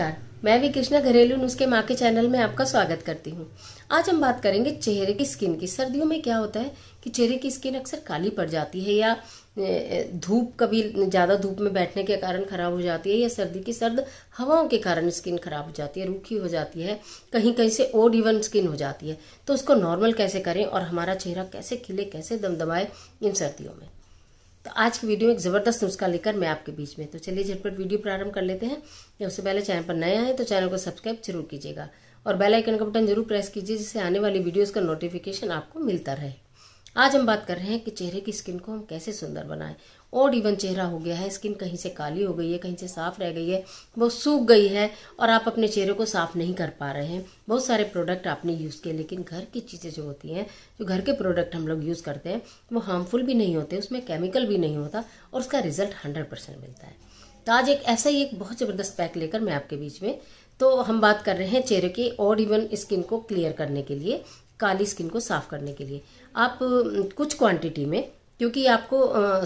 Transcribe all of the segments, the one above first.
नमस्कार मैं भी कृष्णा घरेलू नुस्खे माँ के चैनल में आपका स्वागत करती हूँ आज हम बात करेंगे चेहरे की स्किन की सर्दियों में क्या होता है कि चेहरे की स्किन अक्सर काली पड़ जाती है या धूप कभी ज़्यादा धूप में बैठने के कारण ख़राब हो जाती है या सर्दी की सर्द हवाओं के कारण स्किन ख़राब हो जाती है रूखी हो जाती है कहीं कहीं से ओड इवन स्किन हो जाती है तो उसको नॉर्मल कैसे करें और हमारा चेहरा कैसे खिले कैसे दमदमाए इन सर्दियों में तो आज की वीडियो एक ज़बरदस्त नुस्खा लेकर मैं आपके बीच में तो चलिए झटपट वीडियो प्रारंभ कर लेते हैं या उससे पहले चैनल पर नए आए तो चैनल को सब्सक्राइब जरूर कीजिएगा और बेल आइकन का बटन जरूर प्रेस कीजिए जिससे आने वाली वीडियोज़ का नोटिफिकेशन आपको मिलता रहे आज हम बात कर रहे हैं कि चेहरे की स्किन को हम कैसे सुंदर बनाएं ओड इवन चेहरा हो गया है स्किन कहीं से काली हो गई है कहीं से साफ रह गई है वो सूख गई है और आप अपने चेहरे को साफ नहीं कर पा रहे हैं बहुत सारे प्रोडक्ट आपने यूज़ किए लेकिन घर की चीज़ें जो होती हैं जो घर के प्रोडक्ट हम लोग यूज़ करते हैं वो हार्मफुल भी नहीं होते उसमें केमिकल भी नहीं होता और उसका रिजल्ट हंड्रेड परसेंट मिलता है तो आज एक ऐसा ही एक बहुत ज़बरदस्त पैक लेकर मैं आपके बीच में तो हम बात कर रहे हैं चेहरे की ओड इवन स्किन को क्लियर करने के लिए काली स्किन को साफ करने के लिए आप कुछ क्वांटिटी में क्योंकि आपको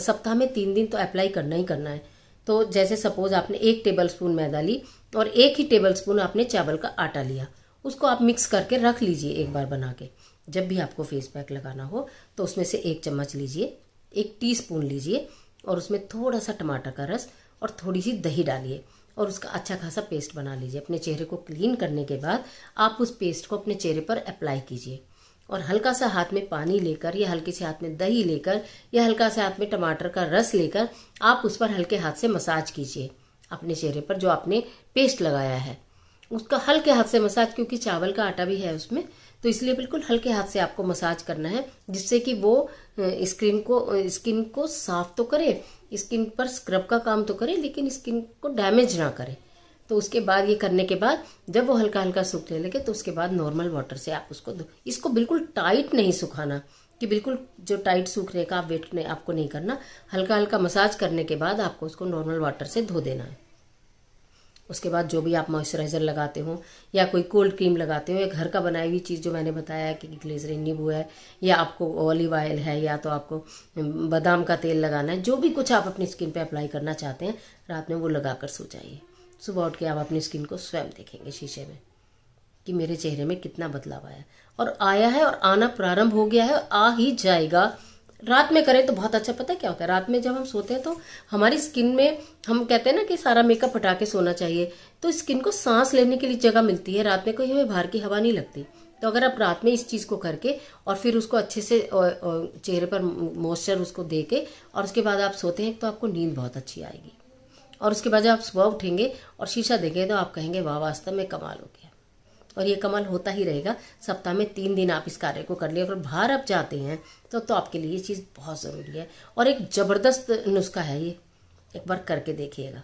सप्ताह में तीन दिन तो अप्लाई करना ही करना है तो जैसे सपोज आपने एक टेबल स्पून मैदा ली और एक ही टेबल स्पून आपने चावल का आटा लिया उसको आप मिक्स करके रख लीजिए एक बार बना के जब भी आपको फेस पैक लगाना हो तो उसमें से एक चम्मच लीजिए एक टी स्पून लीजिए और उसमें थोड़ा सा टमाटर का रस और थोड़ी सी दही डालिए और उसका अच्छा खासा पेस्ट बना लीजिए अपने चेहरे को क्लीन करने के बाद आप उस पेस्ट को अपने चेहरे पर अप्लाई कीजिए और हल्का सा हाथ में पानी लेकर या हल्के से हाथ में दही लेकर या हल्का से हाथ में टमाटर का रस लेकर आप उस पर हल्के हाथ से मसाज कीजिए अपने चेहरे पर जो आपने पेस्ट लगाया है उसका हल्के हाथ से मसाज क्योंकि चावल का आटा भी है उसमें तो इसलिए बिल्कुल हल्के हाथ से आपको मसाज करना है जिससे कि वो स्क्रीन को स्किन को साफ तो करे स्किन पर स्क्रब का काम तो करे लेकिन स्किन को डैमेज ना करे तो उसके बाद ये करने के बाद जब वो हल्का हल्का सूखने लगे तो उसके बाद नॉर्मल वाटर से आप उसको इसको बिल्कुल टाइट नहीं सुखाना कि बिल्कुल जो टाइट सूखने का आप वेट नहीं आपको नहीं करना हल्का हल्का मसाज करने के बाद आपको उसको नॉर्मल वाटर से धो देना है उसके बाद जो भी आप मॉइस्चराइज़र लगाते हो या कोई कोल्ड क्रीम लगाते हो या घर का बनाई हुई चीज़ जो मैंने बताया कि ग्लेजरिन नींबू है या आपको ऑलिव ऑयल है या तो आपको बादाम का तेल लगाना है जो भी कुछ आप अपनी स्किन पे अप्लाई करना चाहते हैं रात में वो लगा कर सो जाइए सुबह उठ के आप अपनी स्किन को स्वयं देखेंगे शीशे में कि मेरे चेहरे में कितना बदलाव आया और आया है और आना प्रारंभ हो गया है आ ही जाएगा रात में करें तो बहुत अच्छा पता है क्या होता है रात में जब हम सोते हैं तो हमारी स्किन में हम कहते हैं ना कि सारा मेकअप हटा के सोना चाहिए तो स्किन को सांस लेने के लिए जगह मिलती है रात में कोई हमें बाहर की हवा नहीं लगती तो अगर आप रात में इस चीज़ को करके और फिर उसको अच्छे से चेहरे पर मॉइस्चर उसको दे के और उसके बाद आप सोते हैं तो आपको नींद बहुत अच्छी आएगी और उसके बाद जब आप सुबह उठेंगे और शीशा देखेंगे तो आप कहेंगे वाह वास्तव में कमाल हो गया और ये कमाल होता ही रहेगा सप्ताह में तीन दिन आप इस कार्य को कर लिए अगर बाहर आप जाते हैं तो तो आपके लिए ये चीज़ बहुत ज़रूरी है और एक ज़बरदस्त नुस्खा है ये एक बार करके देखिएगा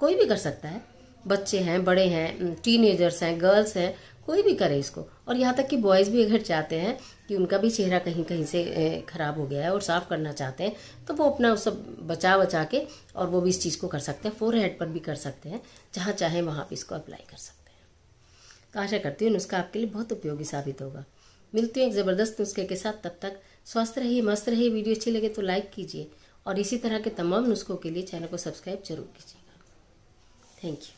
कोई भी कर सकता है बच्चे हैं बड़े हैं टीनेजर्स हैं गर्ल्स हैं कोई भी करे इसको और यहाँ तक कि बॉयज़ भी अगर चाहते हैं कि उनका भी चेहरा कहीं कहीं से ख़राब हो गया है और साफ़ करना चाहते हैं तो वो अपना सब बचा बचा के और वो भी इस चीज़ को कर सकते हैं फोर हेड पर भी कर सकते हैं जहाँ चाहें वहाँ पर इसको अप्लाई कर सकते हैं तो आशा करती हूँ नुस्खा आपके लिए बहुत उपयोगी साबित होगा मिलती हूँ एक ज़बरदस्त नुस्खे के साथ तब तक स्वस्थ रहिए मस्त रहिए वीडियो अच्छी लगे तो लाइक कीजिए और इसी तरह के तमाम नुस्खों के लिए चैनल को सब्सक्राइब जरूर कीजिएगा थैंक यू